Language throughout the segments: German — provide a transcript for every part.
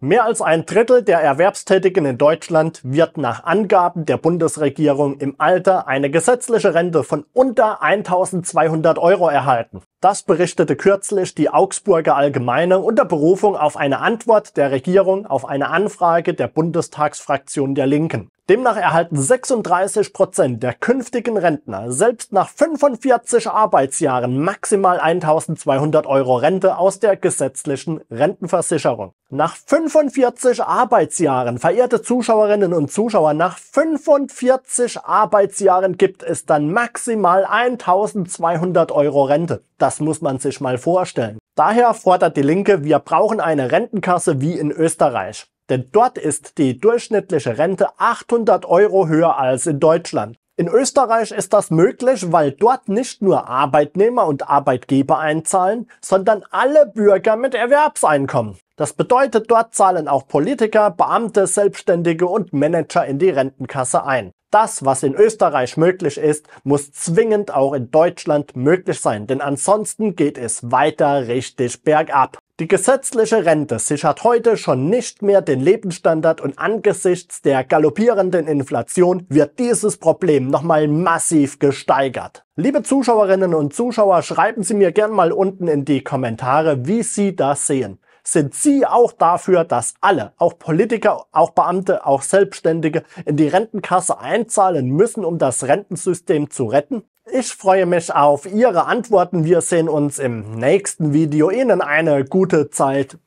Mehr als ein Drittel der Erwerbstätigen in Deutschland wird nach Angaben der Bundesregierung im Alter eine gesetzliche Rente von unter 1200 Euro erhalten. Das berichtete kürzlich die Augsburger Allgemeine unter Berufung auf eine Antwort der Regierung auf eine Anfrage der Bundestagsfraktion der Linken. Demnach erhalten 36 Prozent der künftigen Rentner selbst nach 45 Arbeitsjahren maximal 1200 Euro Rente aus der gesetzlichen Rentenversicherung. Nach 45 Arbeitsjahren, verehrte Zuschauerinnen und Zuschauer, nach 45 Arbeitsjahren gibt es dann maximal 1200 Euro Rente. Das muss man sich mal vorstellen. Daher fordert die Linke, wir brauchen eine Rentenkasse wie in Österreich. Denn dort ist die durchschnittliche Rente 800 Euro höher als in Deutschland. In Österreich ist das möglich, weil dort nicht nur Arbeitnehmer und Arbeitgeber einzahlen, sondern alle Bürger mit Erwerbseinkommen. Das bedeutet, dort zahlen auch Politiker, Beamte, Selbstständige und Manager in die Rentenkasse ein. Das, was in Österreich möglich ist, muss zwingend auch in Deutschland möglich sein, denn ansonsten geht es weiter richtig bergab. Die gesetzliche Rente sichert heute schon nicht mehr den Lebensstandard und angesichts der galoppierenden Inflation wird dieses Problem nochmal massiv gesteigert. Liebe Zuschauerinnen und Zuschauer, schreiben Sie mir gern mal unten in die Kommentare, wie Sie das sehen sind Sie auch dafür, dass alle, auch Politiker, auch Beamte, auch Selbstständige in die Rentenkasse einzahlen müssen, um das Rentensystem zu retten? Ich freue mich auf Ihre Antworten. Wir sehen uns im nächsten Video. Ihnen eine gute Zeit.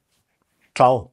Ciao.